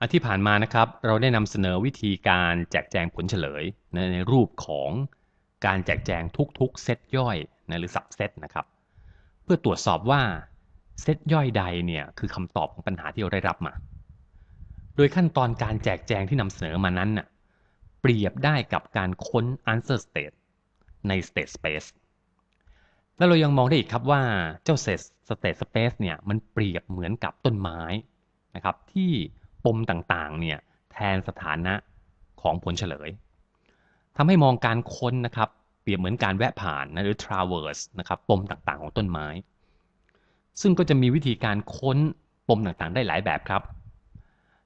อที่ผ่านมานะครับ เราได้นำเสนอวิธีการแจกแจงผลเฉลยนะในรูปของการแจกแจงทุกๆ เซตย่อยนะหรือสับเซตนะครับ เพื่อตรวจสอบว่าเซตย่อยใดเนี่ยคือคำตอบของปัญหาที่เราได้รับมา โดยขั้นตอนการแจกแจงที่นำเสนอมานั้นน่ะเปรียบได้กับการค้น answer state ใน state space แล้วเรายังมองได้อีกครับว่าเจ้า state space เนี่ยมันเปรียบเหมือนกับต้นไม้นะครับที่ปมต่างๆเนี่ยแทนสถานะของผลเฉลยทำให้มองการค้นนะครับเปรียบเหมือนการแวะผ่านนะหรือ traverse นะครับปมต่างๆ ของต้นไม้ ซึ่งก็จะมีวิธีการค้นปมต่างๆได้หลายแบบครับ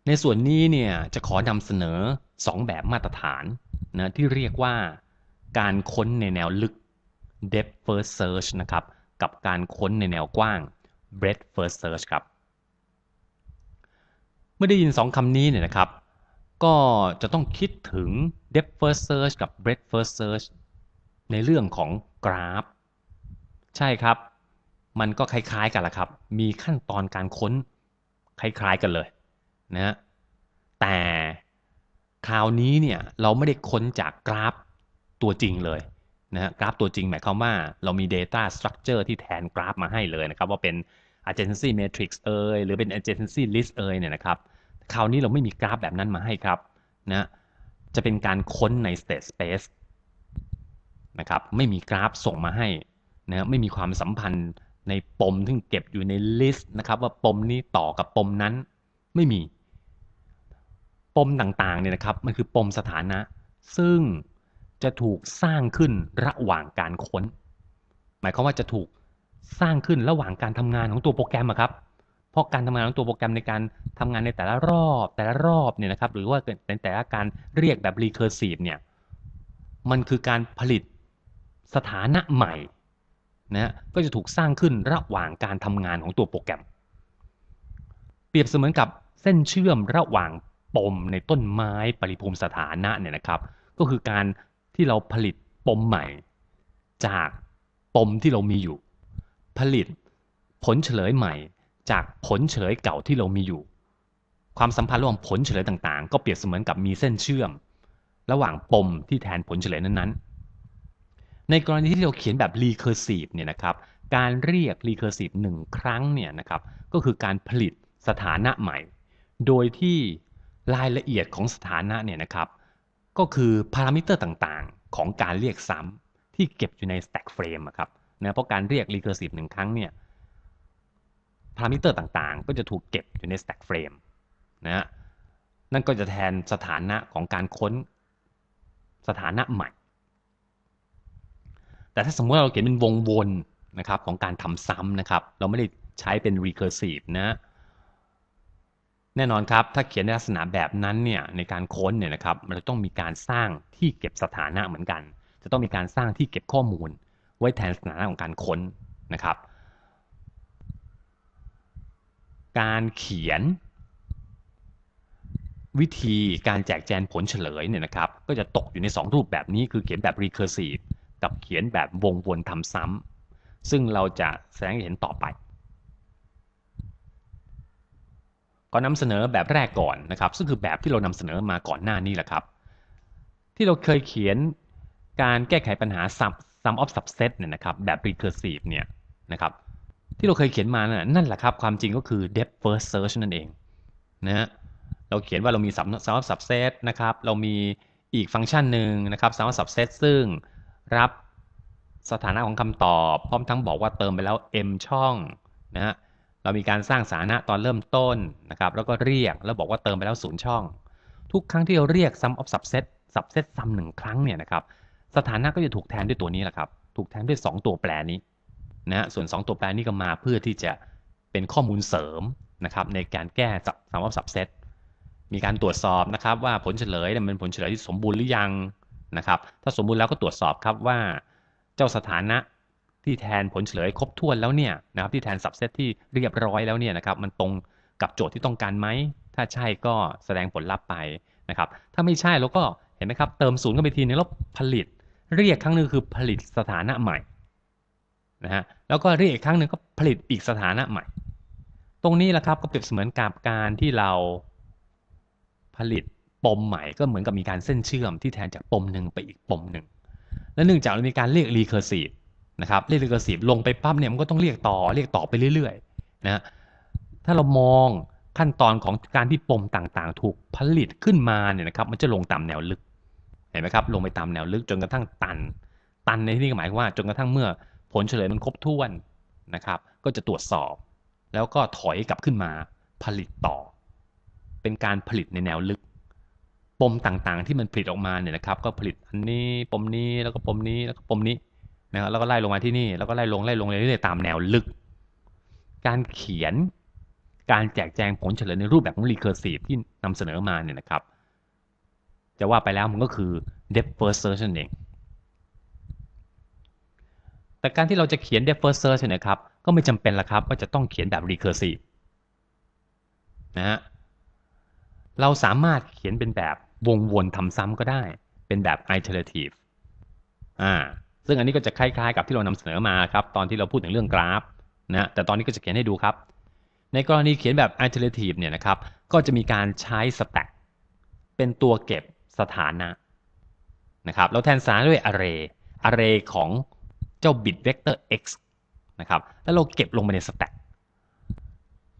ในส่วนนี้เนี่ยจะขอนำเสนอ 2 แบบมาตรฐานนะที่เรียกว่าการค้นในแนวลึก depth first search นะครับกับการค้นในแนวกว้าง breadth first search ครับเมื่อได้ยิน 2 คำนี้เนี่ยนะครับ ก็จะต้องคิดถึง depth first search กับ breadth first search ในเรื่องของกราฟ ใช่ครับ มันก็คล้าย ๆ กันละครับ มีขั้นตอนการค้นคล้าย ๆกันเลยนะฮะ แต่คราวนี้เนี่ย เราไม่ได้ค้นจากกราฟตัวจริงเลยนะฮะ กราฟตัวจริงหมายความว่าเรามี Data Structure ที่แทนกราฟมาให้เลยนะครับ ว่าเป็น Agency Matrix เอ่ยหรือเป็น Agency List เอ่ยเนี่ย นะครับ คราวนี้เราไม่มีกราฟแบบนั้นมาให้ครับนะจะเป็นการค้นใน State Space นะครับไม่มีกราฟส่งมาให้นะไม่มีความสัมพันธ์ในปมที่เก็บอยู่ในลิสต์นะครับ ว่าปมนี้ต่อกับปมนั้น ไม่มีปมต่างๆเนี่ยนะครับ มันคือปมสถานะ ซึ่งจะถูกสร้างขึ้นระหว่างการค้น หมายความว่าจะถูกสร้างขึ้นระหว่างการทำงานของตัวโปรแกรมครับ เพราะการทำงานของตัวโปรแกรมในการทำงานในแต่ละรอบแต่ละรอบเนี่ยนะครับ หรือว่าในแต่ละการเรียกแบบ recursive เนี่ย มันคือการผลิตสถานะใหม่นะก็จะถูกสร้างขึ้นระหว่างการทำงานของตัวโปรแกรม เปรียบเสมือนกับเส้นเชื่อมระหว่างปมในต้นไม้ปริภูมิสถานะเนี่ยนะครับ ก็คือการที่เราผลิตปมใหม่ จากปมที่เรามีอยู่ผลิตผลเฉลยใหม่จากผลเฉลยเก่าที่เรามีอยู่ ความสัมพันธ์ระหว่างผลเฉลยต่างๆก็เปรียบเสมือนกับมีเส้นเชื่อม ระหว่างปมที่แทนผลเฉลยนั้นๆ ในกรณีที่เราเขียนแบบ recursive เนี่ยนะครับ การเรียก recursive หนึ่งครั้งเนี่ยนะครับ ก็คือการผลิตสถานะใหม่ โดยที่รายละเอียดของสถานะเนี่ยนะครับ ก็คือพารามิเตอร์ต่างๆ ของการเรียกซ้ำที่เก็บอยู่ใน stack frame ครับนะเพราะการเรียก recursive หนึ่งครั้งเนี่ย พารามิเตอร์ต่างๆ ก็จะถูกเก็บอยู่ใน stack frame นะนั่นก็จะแทนสถานะของการค้นสถานะใหม่ แต่ถ้าสมมติเราเขียนเป็นวงวนนะครับของการทำซ้ำนะครับ เราไม่ได้ใช้เป็น recursive นะแน่นอนครับ ถ้าเขียนในลักษณะแบบนั้นเนี่ย ในการค้นเนี่ยนะครับมันจะต้องมีการสร้างที่เก็บสถานะเหมือนกัน จะต้องมีการสร้างที่เก็บข้อมูลไว้แทนสถานะของการค้นนะครับ การเขียน วิธีการแจกแจงผลเฉลยเนี่ยนะครับ ก็จะตกอยู่ใน 2 รูปแบบนี้คือเขียนแบบ recursive กับเขียนแบบวงวนทำซ้ำซึ่งเราจะแสดงเห็นต่อไป ก็นำเสนอแบบแรกก่อนนะครับ ซึ่งคือแบบที่เรานำเสนอมาก่อนหน้านี้แหละครับ ที่เราเคยเขียนการแก้ไขปัญหาซ้ำ sum of subset เนี่ยนะครับแบบ recursive เนี่ยนะครับที่เราเคยเขียนมานะ่ะนั่นแหละครับ ความจริงก็คือ depth first search นั่นเองนะฮะเราเขียนว่า เรามี sum of subset นะครับ เรามีอีกฟังก์ชันหนึ่งนะครับ sum of subset ซึ่งรับสถานะของคำตอบ พร้อมทั้งบอกว่าเติมไปแล้ว m ช่องนะฮะเรามีการสร้างสถานะตอนเริ่มต้นนะครับแล้วก็เรียกแล้วบอกว่าเติมไปแล้ว 0 ช่อง ทุกครั้งที่เราเรียก sum of subset subset sum หนึ่งครั้งเนี่ยนะครับสถานะ ก็จะถูกแทนด้วยตัวนี้แหละครับ ถูกแทนด้วย 2 ตัวแปรนี้นะฮะ ส่วน 2 ตัวแปรนี้ก็มาเพื่อที่จะเป็นข้อมูลเสริม นะครับ ในการแก้สามว่าสับเซต มีการตรวจสอบนะครับว่าผลเฉลยเป็นผลเฉลยที่สมบูรณ์หรือยังนะครับ ถ้าสมบูรณ์แล้วก็ตรวจสอบครับว่า เจ้าสถานะ ที่แทนผลเฉลยครบถ้วนแล้วเนี่ยนะครับที่แทนสับเซตที่เรียบร้อยแล้วเนี่ยนะครับมันตรงกับโจทย์ที่ต้องการไหม ถ้าใช่ก็แสดงผลลัพธ์ไปนะครับ ถ้าไม่ใช่เราก็เห็นไหมครับ เติมศูนย์เข้าไปทีนึงแล้วผลิตเรียกครั้งหนึ่งคือผลิตสถานะใหม่นะฮะแล้วก็เรียกอีกครั้งหนึ่งก็ผลิตอีกสถานะใหม่ ตรงนี้แหละครับก็เปรียบเสมือนกับการที่เราผลิตปมใหม่ก็เหมือนกับมีการเส้นเชื่อมที่แทนจากปมหนึ่งไปอีกปมหนึ่งและเนื่องจากเรามีการเรียกรีเคอร์ซีฟนะครับเรียกรีเคอร์ซีฟลงไปปั๊บเนี่ยมันก็ต้องเรียกต่อ เรียกต่อไปเรื่อยๆนะถ้าเรามองขั้นตอนของการที่ปมต่างๆ ถูกผลิตขึ้นมาเนี่ยนะครับมันจะลงตามแนวลึกเห็นไหมครับลงไปตามแนวลึกจนกระทั่งตัน ตันในที่นี้หมายว่า จนกระทั่งเมื่อผลเฉลยมันครบถ้วนนะครับ ก็จะตรวจสอบ แล้วก็ถอยกลับขึ้นมาผลิตต่อ เป็นการผลิตในแนวลึก ปมต่างๆที่มันผลิตออกมาเนี่ยนะครับ ก็ผลิตอันนี้ปมนี้แล้วก็ปมนี้แล้วก็ปมนี้นะครับแล้วก็ไล่ลงมาที่นี่แล้วก็ไล่ลงไล่ลงเรื่อยๆตามแนวลึก การเขียนการแจกแจงผลเฉลยในรูปแบบของรีเคอร์ซีฟที่นำเสนอมาเนี่ยนะครับจะว่าไปแล้วมันก็คือ depth first search นั่นเอง แต่การที่เราจะเขียน depth first search นะครับ ก็ไม่จำเป็นละครับว่าจะต้องเขียนแบบ recursive นะฮะ เราสามารถเขียนเป็นแบบวงวนทำซ้ำก็ได้ เป็นแบบ iterative อ่า ซึ่งอันนี้ก็จะคล้ายๆกับที่เรานำเสนอมาครับ ตอนที่เราพูดถึงเรื่องกราฟนะ แต่ตอนนี้ก็จะเขียนให้ดูครับ ในกรณีเขียนแบบ iterative เนี่ยนะครับ ก็จะมีการใช้ stack เป็นตัวเก็บสถานะนะครับ เราแทนสถานะด้วย array array ของเจ้า bit vector x นะครับ แล้วเราเก็บลงไปใน stack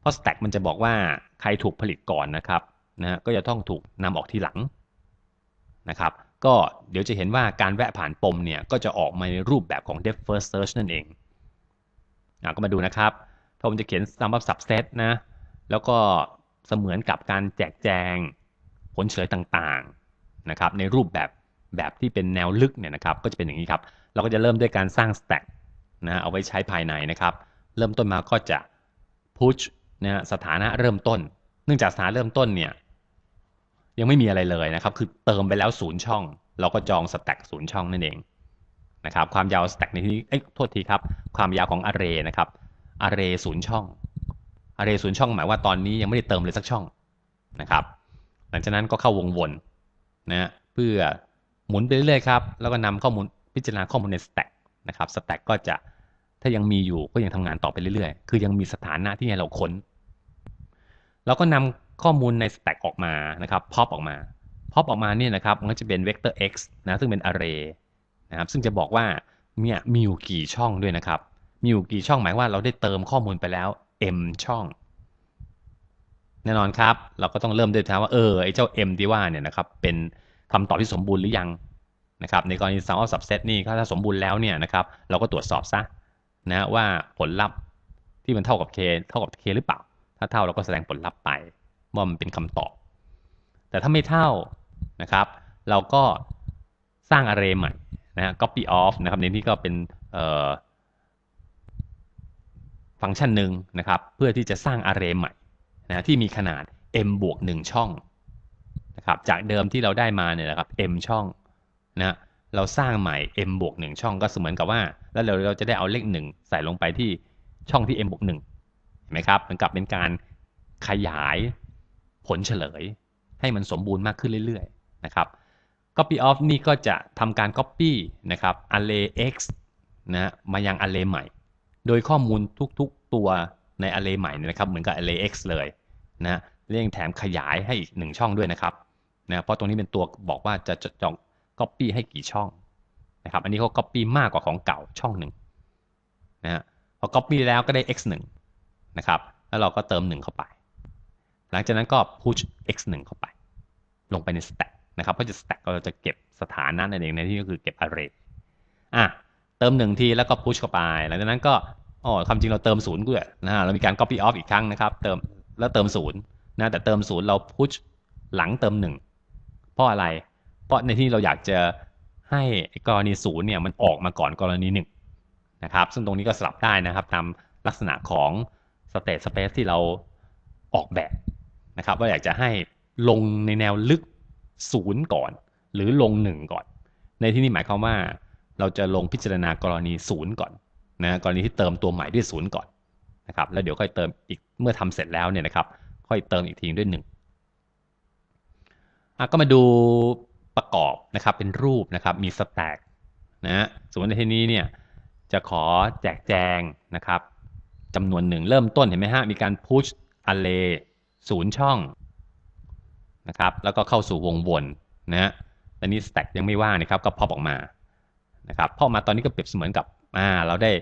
เพราะ stack มันจะบอกว่าใครถูกผลิตก่อนนะครับนะก็จะต้องถูกนำออกทีหลังนะครับ ก็เดี๋ยวจะเห็นว่าการแวะผ่านปมเนี่ย ก็จะออกมาในรูปแบบของ depth first search นั่นเอง อ่ะก็มาดูนะครับ ผมจะเขียนสำหรับ subset นะ แล้วก็เสมือนกับการแจกแจงผลเฉลยต่างๆนะครับในรูปแบบแบบที่เป็นแนวลึกเนี่ยนะครับก็จะเป็นอย่างนี้ครับ เราก็จะเริ่มด้วยการสร้าง stack นะเอาไว้ใช้ภายในนะครับ เริ่มต้นมาก็จะ push นะสถานะเริ่มต้นเนื่องจากสถานะเริ่มต้นเนี่ยยังไม่มีอะไรเลยนะครับคือเติมไปแล้วศูนย์ช่องเราก็จอง stack ศูนย์ช่องนั่นเองนะครับความยาว stack ในที่นี้เอ้ยโทษทีครับความยาวของ array นะครับ array ศูนย์ช่อง array ศูนย์ช่องหมายว่าตอนนี้ยังไม่ได้เติมเลยสักช่องนะครับหลังจากนั้นก็เข้าวงวนนะเพื่อหมุนไปเรื่อยๆครับแล้วก็นำข้อมูลพิจารณาข้อมูลใน stack นะครับ stack ก็จะถ้ายังมีอยู่ก็ยังทำงานต่อไปเรื่อยๆ คือยังมีสถานะที่ให้เราค้นเราก็นำข้อมูลใน stack ออกมานะครับพอปออกมาพอปออกมาเนี่ยนะครับมันก็จะเป็นเวกเตอร์ x นะซึ่งเป็น array นะครับซึ่งจะบอกว่าเนี่ยมีอยู่กี่ช่องด้วยนะครับมีอยู่กี่ช่องหมายว่าเราได้เติมข้อมูลไปแล้ว m ช่องแน่นอนครับเราก็ต้องเริ่มด้วยถามว่าเออไอ้เจ้า M ที่ว่าเนี่ยนะครับเป็น คำตอบที่สมบูรณ์หรือยังนะครับในกรณี sum of สับเซตนี่ ถ้าสมบูรณ์แล้วเนี่ยนะครับเราก็ตรวจสอบซะนะว่าผลลัพธ์ที่มันเท่ากับ k เท่ากับ k หรือเปล่าถ้าเท่าเราก็แสดงผลลัพธ์ไปว่ามันเป็นคำตอบ แต่ถ้าไม่เท่านะครับเราก็สร้างอาร์เรย์ใหม่นะฮะ copy of นะครับในที่ก็เป็นฟังก์ชันหนึ่งนะครับเพื่อที่จะสร้างอาร์เรย์ใหม่นะที่มีขนาด m บวก 1 ช่องนะครับ จากเดิมที่เราได้มาเนี่ยนะครับ m ช่องนะ เราสร้างใหม่ m บวก 1 ช่อง ก็เสมือนกับว่าแล้วเราเราจะได้เอาเลข 1 ใส่ลงไปที่ช่องที่ m บวก1เห็นไหมครับเหมือนกับเป็นการขยายผลเฉลย ให้มันสมบูรณ์มากขึ้นเรื่อยๆนะครับ copy of นี่ก็จะทำการ copy นะครับ array x นะ มายัง array ใหม่ โดยข้อมูลทุกๆตัวใน array ใหม่นะครับเหมือนกับ array x เลยนะเรื่องแถมขยายให้อีกหนึ่งช่องด้วยนะครับนะเพราะตรงนี้เป็นตัวบอกว่าจะจก๊อป Copy ให้กี่ช่องนะครับ อันนี้เขา Copy มากกว่าของเก่าช่องหนึ่งนะพอ Copy แล้วก็ได้ x 1นะครับ แล้วเราก็เติม 1 เข้าไป หลังจากนั้นก็ push x 1เข้าไป ลงไปใน stack นะครับ เพราะจะ stack เราจะเก็บสถานะนั่นเองในที่ก็คือเก็บ array อ่ะ เติม1ทีแล้วก็ push เข้าไป หลังจากนั้นก็อ๋อคำจริงเราเติมศูนย์ด้วยนะฮะ เรามีการ copy off อีกครั้งนะครับ เติมแล้วเติมศูนย์นะแต่เติมศูนย์เราพุชหลังเติมหนึ่งเพราะอะไรเพราะในที่เราอยากจะให้กรณีศูนย์เนี่ยมันออกมาก่อนกรณีหนึ่งนะครับซึ่งตรงนี้ก็สลับได้นะครับตามลักษณะของสเตตสเปซที่เราออกแบบนะครับว่าอยากจะให้ลงในแนวลึกศูนย์ก่อนหรือลงหนึ่งก่อน ในที่นี้หมายความว่า เราจะลงพิจารณากรณีศูนย์ก่อนนะกรณีที่เติมตัวใหม่ด้วยศูนย์ก่อนนะครับแล้วเดี๋ยวค่อยเติมอีกเมื่อทำเสร็จแล้วเนี่ยนะครับ ค่อยเติมอีกทีด้วยหนึ่งก็มาดูประกอบนะครับ เป็นรูปนะครับ มีสแต็กนะส่วนในที่นี้เนี่ย จะขอแจกแจงนะครับจำนวนหนึ่งเริ่มต้นเห็นไหมฮะมีการพุชอเล a ศูนย์ช่องนะครับแล้วก็เข้าสู่วงวนนะฮะตอนนี้สแต็กยังไม่ว่างนะครับ ก็พอออกมานะครับพอมาตอนนี้ก็เปรียบเสมือนกับอ่าเราได้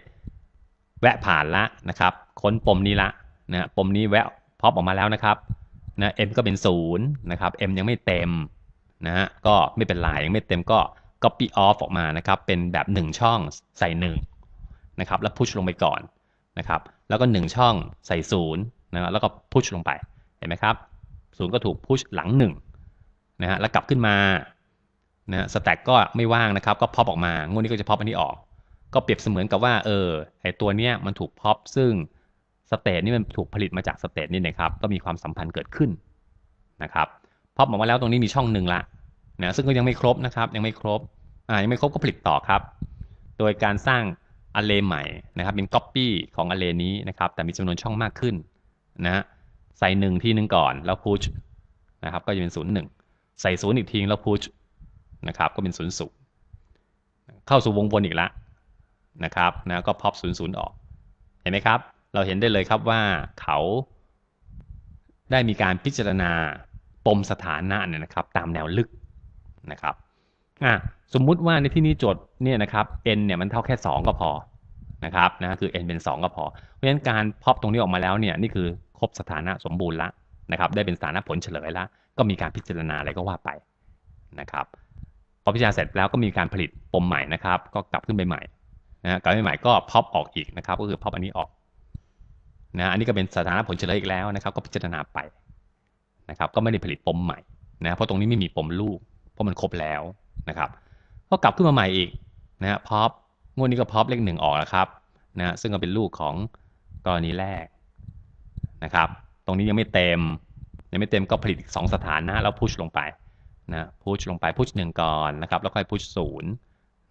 แวะผ่านละนะครับ ค้นปมนี้ละนะปมนี้แวะพอบออกมาแล้วนะครับนะเก็เป็นศูนย์นะครับ m ยังไม่เต็มนะฮะ ก็ไม่เป็นไรยังไม่เต็ม ก็ copy off ออกมานะครับเป็นแบบ1ช่องใส่1นะครับแล้วพุชลงไปก่อนนะครับแล้วก็1ช่องใส่0นะแล้วก็พุชลงไปเห็นไหมครับศูนย์ก็ถูกพุชหลัง1นะฮะแล้วกลับขึ้นมานะสแต็กก็ไม่ว่างนะครับก็พอบออกมางวดนี้ก็จะพอบอันนี้ออก ก็เปรียบเสมือนกับว่าเออไอตัวเนี้ยมันถูกพอบซึ่งสเตทนี่มันถูกผลิตมาจากสเตทนี่นะครับ ก็มีความสัมพันธ์เกิดขึ้นนะครับ พอออกมาแล้วตรงนี้มีช่องหนึ่งละ นะซึ่งก็ยังไม่ครบนะครับ ยังไม่ครบ อ่า ยังไม่ครบก็ผลิตต่อครับ โดยการสร้างอะเลใหม่นะครับ เป็นก๊อปปี้ของอะเลนี้นะครับ แต่มีจำนวนช่องมากขึ้นนะ ใส่หนึ่งที่หนึ่งก่อนแล้วพุชนะครับก็จะเป็นศูนย์หนึ่งใส่ศูนย์อีกทีแล้วพุชนะครับ ก็เป็นศูนย์ศูนย์เข้าสู่วงวนอีกละนะครับนะก็พอบศูนย์ศูนย์ออก เห็นไหมครับเราเห็นได้เลยครับว่าเขาได้มีการพิจารณา ปมสถานะเนี่ยนะครับตามแนวลึกนะครับอ่ะสมมุติว่าในที่นี้โจทย์เนี่ยนะครับ n เนี่ยมันเท่าแค่ 2 ก็พอนะครับนะคือ n เป็น2ก็พอ เพราะฉะนั้นการพอบตรงนี้ออกมาแล้วเนี่ยนี่คือครบสถานะสมบูรณ์ละนะครับ ได้เป็นสถานะผลเฉลยละก็มีการพิจารณาอะไรก็ว่าไปนะครับพอพิจารณาเสร็จแล้วก็มีการผลิตปมใหม่นะครับ ก็กลับขึ้นไปใหม่นะกลับไปใหม่ก็พอบออกอีกนะครับ ก็คือพอบอันนี้ออกนะอันนี้ก็เป็นสถานะผลเฉลยอีกแล้วนะครับ ก็พิจารณาไปนะครับ ก็ไม่ได้ผลิตปมใหม่นะ เพราะตรงนี้ไม่มีปมลูก เพราะมันครบแล้วนะครับ ก็กลับขึ้นมาใหม่อีกนะฮะพอปงวดนี้ก็พอปเลขหนึ่งออกแล้วครับนะซึ่งก็เป็นลูกของกรณีแรกนะครับ ตรงนี้ยังไม่เต็มยังไม่เต็มก็ผลิตอีกสองสถานะแล้วพุช ลงไปนะพุชลงไปพุชหนึ่งก่อนนะครับ แล้วค่อยพุชศูนย์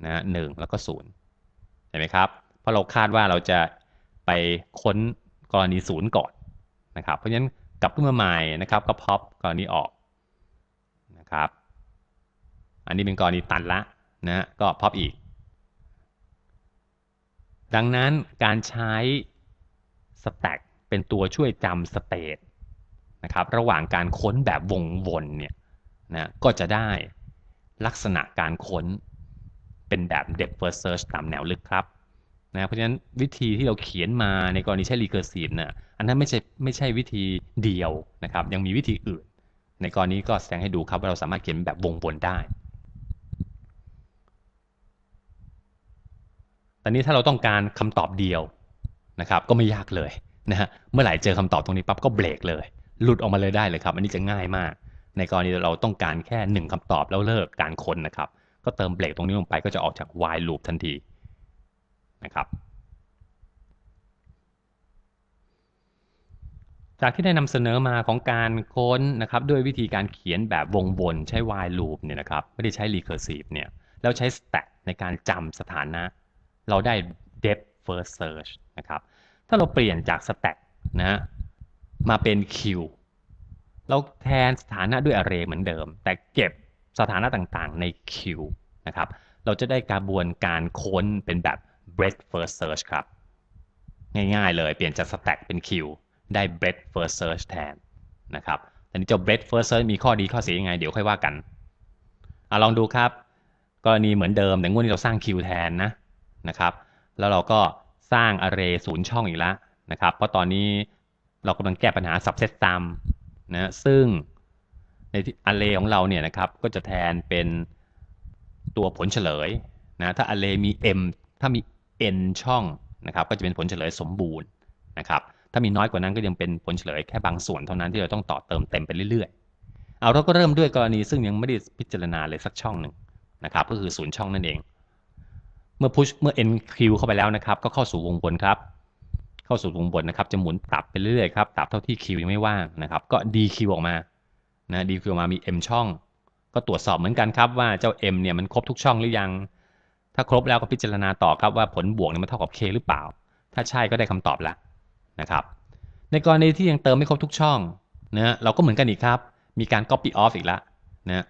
นะหนึ่งแล้วก็ศูนย์เห็นไหมครับ เพราะเราคาดว่าเราจะไปค้นกรณีศูนย์ก่อนนะครับ เพราะฉะนั้นกลับขึ้นมาใหม่นะครับก็พ็อปกรณีออกนะครับ อันนี้เป็นกรณีตันละนะก็พ็อปอีก ดังนั้นการใช้ stack เป็นตัวช่วยจำ state นะครับ ระหว่างการค้นแบบวงวนเนี่ยนะก็จะได้ลักษณะการค้นเป็นแบบ depth first search ตามแนวลึกครับนะเพราะฉะนั้นวิธีที่เราเขียนมาในกรณีใช้ recursive นะ่ะอันนั้นไม่ใช่ไม่ใช่วิธีเดียวนะครับยังมีวิธีอื่น ในกรณีก็แสดงให้ดูครับว่าเราสามารถเขียนแบบวงบนได้ ตอนนี้ถ้าเราต้องการคำตอบเดียวนะครับก็ไม่ยากเลยนะฮะเมื่อไหร่เจอคำตอบตรงนี้ปั๊บก็เบรกเลยหลุดออกมาเลยได้เลยครับอันนี้จะง่ายมาก ในกรณีเราต้องการแค่1คำตอบแล้วเลิกการค้นนะครับก็เติมเบรกตรงนี้ลงไปก็จะออกจาก while loop ทันทีนะครับ จากที่ได้นำเสนอมาของการค้นนะครับด้วยวิธีการเขียนแบบวงวนใช้ while loop เนี่ยนะครับไม่ได้ใช้ recursive เนี่ยแล้วใช้ stack ในการจำสถานะ เราได้ depth first search นะครับถ้าเราเปลี่ยนจาก stack นะมาเป็น queue เราแทนสถานะด้วย array เหมือนเดิม แต่เก็บสถานะต่างๆใน queue นะครับเราจะได้กระบวนการค้นเป็นแบบ breadth first search ครับ ง่าย ๆ เลย เปลี่ยนจาก stack เป็น queue ได้ breadth first search แทนนะครับอันนี้เจ้า breadth first search มีข้อดีข้อเสียยังไง เดี๋ยวค่อยว่ากันอลองดูครับกรณีเหมือนเดิม แต่งวดนี้เราสร้าง queue แทนนะนะครับแล้วเราก็สร้าง array ศูนย์ช่องอีกแล้วนะครับเพราะตอนนี้เรากำลังแก้ปัญหา subset sum นะซึ่งใน array ของเราเนี่ยนะครับก็จะแทนเป็นตัวผลเฉลยนะถ้า array มี m ถ้ามี n ช่องนะครับก็จะเป็นผลเฉลยสมบูรณ์นะครับถ้ามีน้อยกว่านั้นก็ยังเป็นผลเฉลยแค่บางส่วนเท่านั้นที่เราต้องต่อเติมเต็มไปเรื่อยๆเอาเราก็เริ่มด้วยกรณีซึ่งยังไม่ได้พิจารณาเลยสักช่องหนึ่งนะครับก็คือศูนย์ช่องนั่นเอง เมื่อ push เมื่อ nq เข้าไปแล้วนะครับก็เข้าสู่วงบนครับเข้าสู่วงบนนะครับจะหมุนตับไปเรื่อยๆครับตับเท่าที่ q ยังไม่ว่างนะครับก็ dq ออกมานะ dq ออกมามี m ช่อง ก็ตรวจสอบเหมือนกันครับว่าเจ้า m เนี่ยมันครบทุกช่องหรือยังถ้าครบแล้วก็พิจารณาต่อครับว่าผลบวกเนี่ยมันเท่ากับ k หรือเปล่า ถ้าใช่ก็ได้คำตอบละนะครับ ในกรณีที่ยังเติมไม่ครบทุกช่องเนะเราก็เหมือนกันอีกครับ มีการ copy off อีกละนะ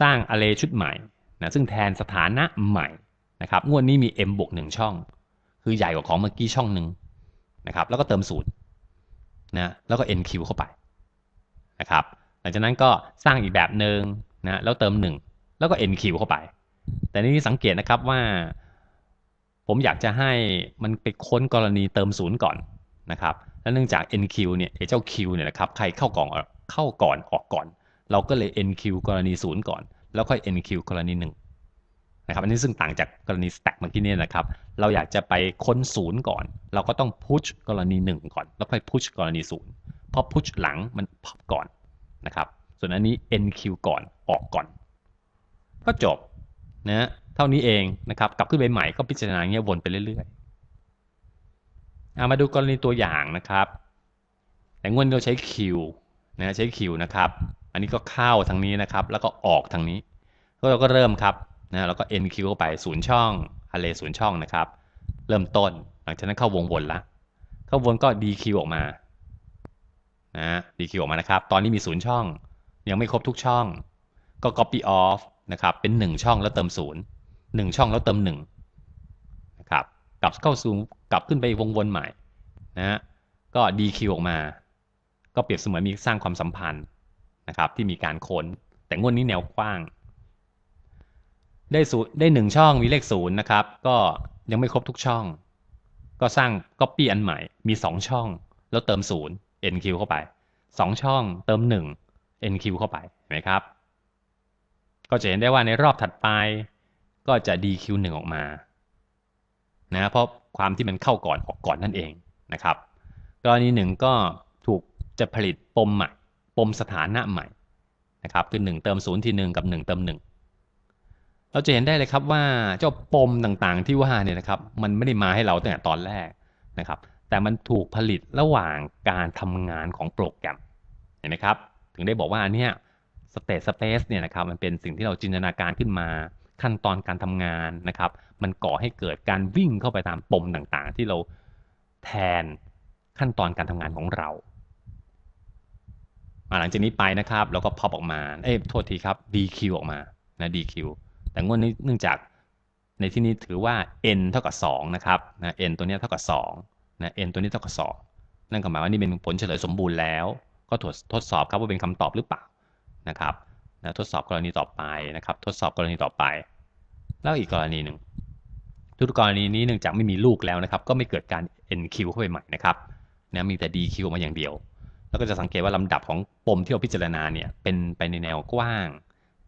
สร้าง array ชุดใหม่ นะซึ่งแทนสถานะใหม่นะครับ งวดนี้มี m บวกหนึ่งช่อง คือใหญ่กว่าของเมื่อกี้ช่องหนึ่งนะครับ แล้วก็เติมสูตรนะแล้วก็ nq เข้าไปนะครับ หลังจากนั้นก็สร้างอีกแบบหนึ่งนะแล้วเติม1แล้วก็ nq เข้าไปแต่นี่สังเกตนะครับว่าผมอยากจะให้มันไปค้นกรณีเติมศูนย์ก่อนนะครับและเนื่องจาก NQ เนี่ยเจ้า Q เนี่ยนะครับใครเข้ากล่องเข้าก่อนออกก่อน เราก็เลย NQ กรณีศูนย์ก่อนแล้วค่อย NQ กรณีหนึ่งนะครับอันนี้ซึ่งต่างจากกรณี stack เมื่อกี้นี่นะครับ เราอยากจะไปค้นศูนย์ก่อน เราก็ต้อง push กรณี1 ก่อน แล้วค่อย push กรณีศูนย์เพราะ push หลังมัน pop ก่อนนะครับส่วนอันนี้ NQ ก่อนออกก่อนก็จบนะเท่านี้เองนะครับกลับขึ้นไปใหม่ก็พิจารณาเงี้ยวนไปเรื่อยๆเอามาดูกรณีตัวอย่างนะครับแต่งวนเราใช้คิวนะใช้คิวนะครับอันนี้ก็เข้าทางนี้นะครับ แล้วก็ออกทางนี้ ก็เราก็เริ่มครับนะเราก็ NQ เข้าไปศูนย์ช่องอะเลศูนย์ช่องนะครับ เริ่มต้นหลังจากนั้นเข้าวงวนละเข้าวนก็ดีคิวออกมานะดีคิวออกมานะครับ ตอนนี้มีศูนย์ช่องยังไม่ครบทุกช่อง ก็ Copy Off นะครับเป็น 1 ช่องแล้วเติม 0 1 ช่องแล้วเติม1นะครับกลับเข้าสู่กลับขึ้นไปวงวนใหม่นะฮะก็ DQ ออกมา ก็เปรียบเสมือนมีสร้างความสัมพันธ์นะครับ ที่มีการค้นแต่งวดนนี้แนวกว้าง ได้ศูนย์ได้หนึ่งช่องมีเลขศูนย์นะครับก็ยังไม่ครบทุกช่อง ก็สร้างก๊อปปี้อันใหม่มี 2 ช่องแล้วเติมศูนย์ NQ เข้าไป 2 ช่องเติม 1 NQ เข้าไปเห็นไหมครับก็จะเห็นได้ว่าในรอบถัดไปก็จะ DQ1 ออกมานะเพราะความที่มันเข้าก่อนออกก่อนนั่นเองนะครับกรณีหนึ่งก็ถูกจะผลิตปมใหม่ปมสถานะใหม่นะครับ คือ1เติม0ที1กับ1เติม1เราจะเห็นได้เลยครับว่าเจ้าปมต่างๆที่ว่าเนี่ยนะครับ มันไม่ได้มาให้เราตั้งแต่ตอนแรกนะครับ แต่มันถูกผลิตระหว่างการทำงานของโปรแกรมเห็นไหมครับ ถึงได้บอกว่าอเนี้ยเตทสเปซเนี่ยนะครับมันเป็นสิ่งที่เราจินตนาการขึ้นมาขั้นตอนการทำงานนะครับมันก่อให้เกิดการวิ่งเข้าไปตามปมต่างๆ ที่เราแทนขั้นตอนการทำงานของเราหลังจากนี้ไปนะครับแล้วก็พอออกมาเอ้ยโทษทีครับ DQ ออกมานะ DQ แต่งวดนี้เนื่องจากในที่นี้ถือว่า n เท่ากับ2นะครับนะ n ตัวนี้เท่ากับ2นะ n ตัวนี้เท่ากับ 2 นั่นก็หมายว่านี่เป็นผลเฉลยสมบูรณ์แล้ว ก็ทดสอบครับว่าเป็นคำตอบหรือเปล่านะครับนะทดสอบกรณีต่อไปนะครับ ทดสอบกรณีต่อไป แล้วอีกกรณีหนึ่งทุกกรณีนี้เนื่องจากไม่มีลูกแล้วนะครับ ก็ไม่เกิดการ NQ เข้าไปใหม่นะครับนะมีแต่ DQ มาอย่างเดียว แล้วก็จะสังเกตว่าลำดับของปมที่เราพิจารณาเนี่ย เป็นไปในแนวกว้าง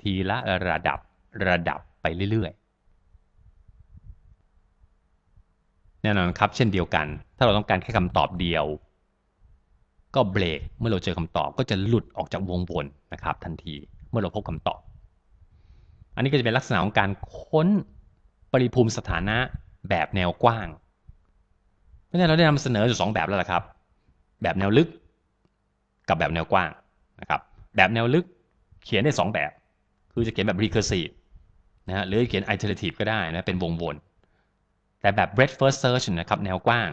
ทีละระดับ ระดับไปเรื่อย ๆ แน่นอนครับ เช่นเดียวกัน ถ้าเราต้องการแค่คำตอบเดียวก็เบรกเมื่อเราเจอคำตอบก็จะหลุดออกจากวงวนนะครับทันทีเมื่อเราพบคำตอบ อันนี้ก็จะเป็นลักษณะของการค้นปริภูมิสถานะแบบแนวกว้าง เพราะฉะนั้นเราได้นำเสนออยู่งแบบแล้วล่ะครับ แบบแนวลึก กับแบบแนวกว้างนะครับแบบแนวลึกเขียนได้ 2 แบบ คือจะเขียนแบบ recursive นะฮะหรือเขียน iterative ก็ได้นะเป็นวงวนแต่แบบ breadth first search นะครับแนวกว้าง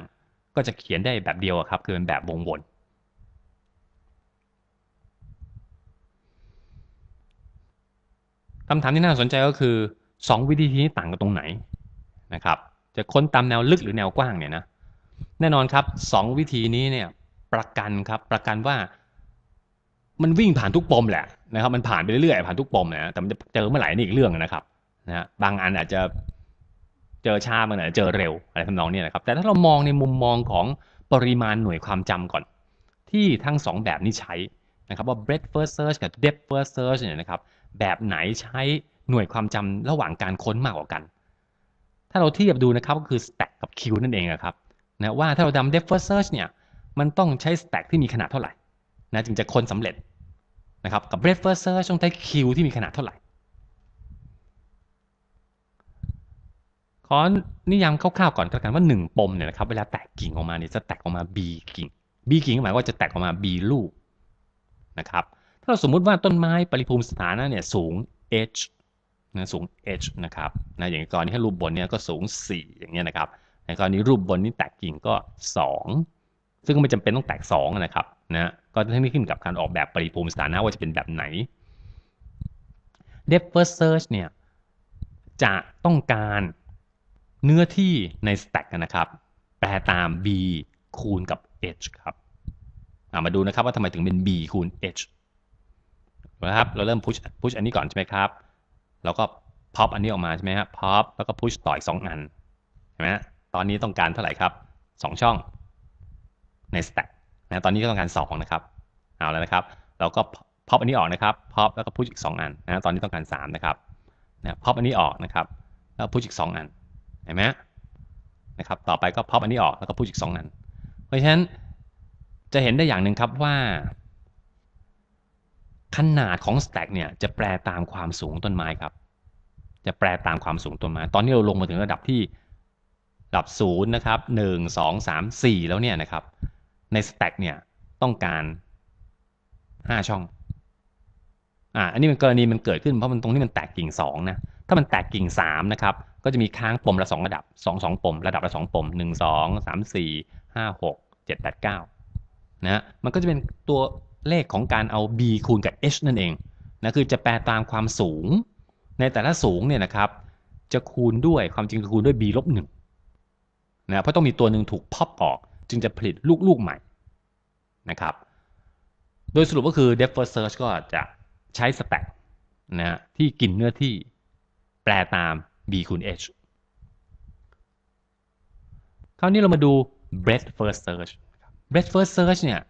ก็จะเขียนได้แบบเดียวครับคือเป็นแบบวงวนคำถามที่น่าสนใจก็คือ 2 วิธีนี้ต่างกันตรงไหนนะครับ จะค้นตามแนวลึกหรือแนวกว้างเนี่ยนะแน่นอนครับ 2 วิธีนี้เนี่ยประกันครับประกันว่า มันวิ่งผ่านทุกปมแหละนะครับมันผ่านไปเรื่อยๆผ่านทุกปมนะแต่มันจะเจอเมื่อไหร่นี่อีกเรื่องนะครับนะบางอันอาจจะเจอช้าบางอันอาจจะเจอเร็วอะไรทำนองนี้นะครับแต่ถ้าเรามองในมุมมองของปริมาณหน่วยความจำก่อน ที่ทั้ง 2 แบบนี้ใช้นะครับว่า breadth first search กับ depth first search เนี่ยนะครับแบบไหนใช้หน่วยความจำระหว่างการค้นมากกว่ากัน ถ้าเราเทียบดูนะครับก็คือ stack กับ q นั่นเองครับ นะว่าถ้าเราดำ depth first search เนี่ย มันต้องใช้ stack ที่มีขนาดเท่าไหร่ นะจึงจะค้นสำเร็จนะครับกับ breadth first search ต้องใช้ q ที่มีขนาดเท่าไหร่ขอนิยามคร่าวๆก่อนกันว่า1ปมเนี่ยนะครับเวลาแตกกิ่งออกมาเนี่ยจะแตกออกมา B กิ่ง B กิ่งหมายว่าจะแตกออกมา B ลูกนะครับถ้าสมมุติว่าต้นไม้ปริภูมิสถานะเนี่ยสูง h นะสูง h นะครับนะอย่างกรณีให้รูปบนเนี่ยก็สูง 4 อย่างเงี้ยนะครับ ในกรณีรูปบนนี่แตกกิ่งก็ 2 ซึ่งไม่จำเป็นต้องแตก 2 นะครับนะก็ทั้งนี้ขึ้นกับการออกแบบปริภูมิสถานะว่าจะเป็นแบบไหน depth first search เนี่ยจะต้องการเนื้อที่ใน stack นะครับ แปลตาม b คูณกับ h ครับมาดูนะครับว่าทำไมถึงเป็น b คูณ h นะครับเราเริ่มพุชพุชอันนี้ก่อนใช่ไหมครับเราก็พ็อปอันนี้ออกมาใช่ไหมครับพ็อปแล้วก็พุชต่อยสองอันเห็นไหมตอนนี้ต้องการเท่าไหร่ครับ2ช่องใน stack นะตอนนี้ก็ต้องการ2นะครับเอาแล้วนะครับ เราก็พ็อปอันนี้ออกนะครับพ็อปแล้วก็พุชอีก 2 อันนะตอนนี้ต้องการ3นะครับนะพ็อปอันนี้ออกนะครับ แล้วพุชอีก 2 อันเห็นไหมนะครับต่อไปก็พ็อปอันนี้ออกแล้วก็พุชอีก2อันเพราะฉะนั้นจะเห็นได้อย่างหนึ่งครับว่าขนาดของส t ต็กเนี่ยจะแปลตามความสูงต้นไม้ครับ จะแปลตามความสูงต้นไม้ ตอนนี้เราลงมาถึงระดับที่ระดับศูนย์นะครับหนึ่งงสามสี่แล้วเนี่ยนะครับ ในส t ต็กเนี่ยต้องการห้าช่องอ่าอันนี้มันกรณีมันเกิดขึ้นเพราะมันตรงที่มันแตกกิ่งสองนะ ถ้ามันแตกกิ่งสามนะครับก็จะมีค้างปมละสองระดับสองสองปมระดับละสองปมหนึ่งงสามสี่ห้าหกเจ็ดแปดเก้านะมันก็จะเป็นตัวเลขของการเอา b คูณกับ h นั่นเองนะคือจะแปลตามความสูง ในแต่ละสูงเนี่ยนะครับ จะคูณด้วยความจริงคูณด้วย b ลบหนึ่งนะ เพราะต้องมีตัวหนึ่งถูกพอบออก จึงจะผลิตลูกๆ ใหม่ นะครับ โดยสรุปก็คือ depth first search ก็จะใช้ stack นะที่กินเนื้อที่แปลตาม b คูณ h คราวนี้เรามาดู breadth first search breadth first search เนี่ย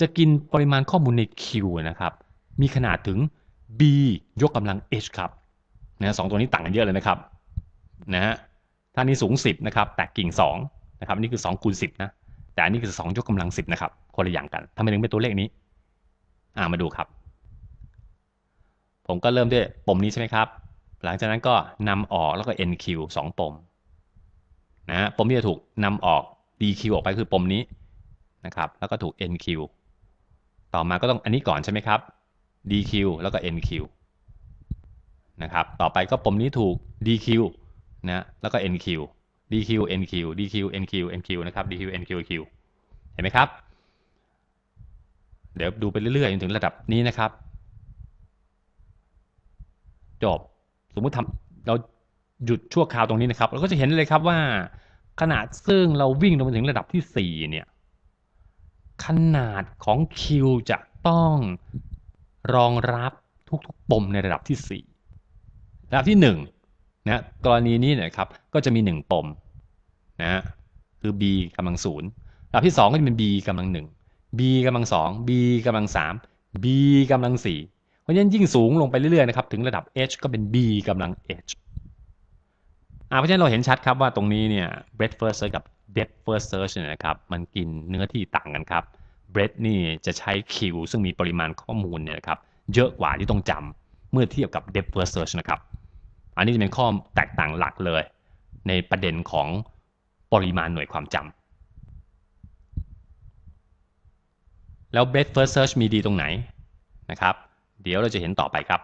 จะกินปริมาณข้อมูลใน Q นะครับ มีขนาดถึง b ยกกำลัง h ครับ นะสองตัวนี้ต่างกันเยอะเลยนะครับ นะฮะถ้านี้สูง 10นะครับ แตกกิ่ง 2นะครับ นี่คือ2คูณ10นะ แต่อันนี้คือ 2 ยกกำลัง 10 นะครับ คนละอย่างกันทำไมถึงเป็นตัวเลขนี้ อ่ามาดูครับ ผมก็เริ่มด้วยปมนี้ใช่ไหมครับ หลังจากนั้นก็นำออกแล้วก็ nq 2ปมนะปมที่จะถูกนำออก dq ออกไปคือปมนี้นะครับ แล้วก็ถูก nq ต่อมาก็ต้องอันนี้ก่อนใช่ไหมครับ dq แล้วก็ nq นะครับ ต่อไปก็ปมนี้ถูก dq นะ แล้วก็ nq dq nq dq nq nq นะครับ dq nq q เห็นไหมครับ เดี๋ยวดูไปเรื่อยๆจนถึงระดับนี้นะครับ จบ สมมุติทำเราหยุดชั่วคราวตรงนี้นะครับ เราก็จะเห็นเลยครับว่าขนาดซึ่งเราวิ่งลงมาถึงระดับที่4เนี่ยขนาดของคิวจะต้องรองรับทุกๆปมในระดับที่4ระดับที่1นะกรณีนี้นะครับก็จะมี 1 ปมนะคือ b กำลังศูนย์ระดับที่ 2 ก็จะเป็น b กำลังหนึ่ง b กำลังสอง b กำลังสาม b กำลังสี่เพราะฉะนั้นยิ่งสูงลงไปเรื่อยๆนะครับถึงระดับ h ก็เป็น b กำลัง h อ่าเพราะฉะนั้นเราเห็นชัดครับว่าตรงนี้เนี่ย breadth first กับ depth first search นนะครับมันกินเนื้อที่ต่างกันครับ breadth นี่จะใช้คิวซึ่งมีปริมาณข้อมูลเนี่ยนะครับเยอะกว่าที่ต้องจำเมื่อเทียบกับ depth first search นะครับ อันนี้จะเป็นข้อแตกต่างหลักเลย ในประเด็นของปริมาณหน่วยความจำแล้ว breadth first search มีดีตรงไหนนะครับ เดี๋ยวเราจะเห็นต่อไปครับ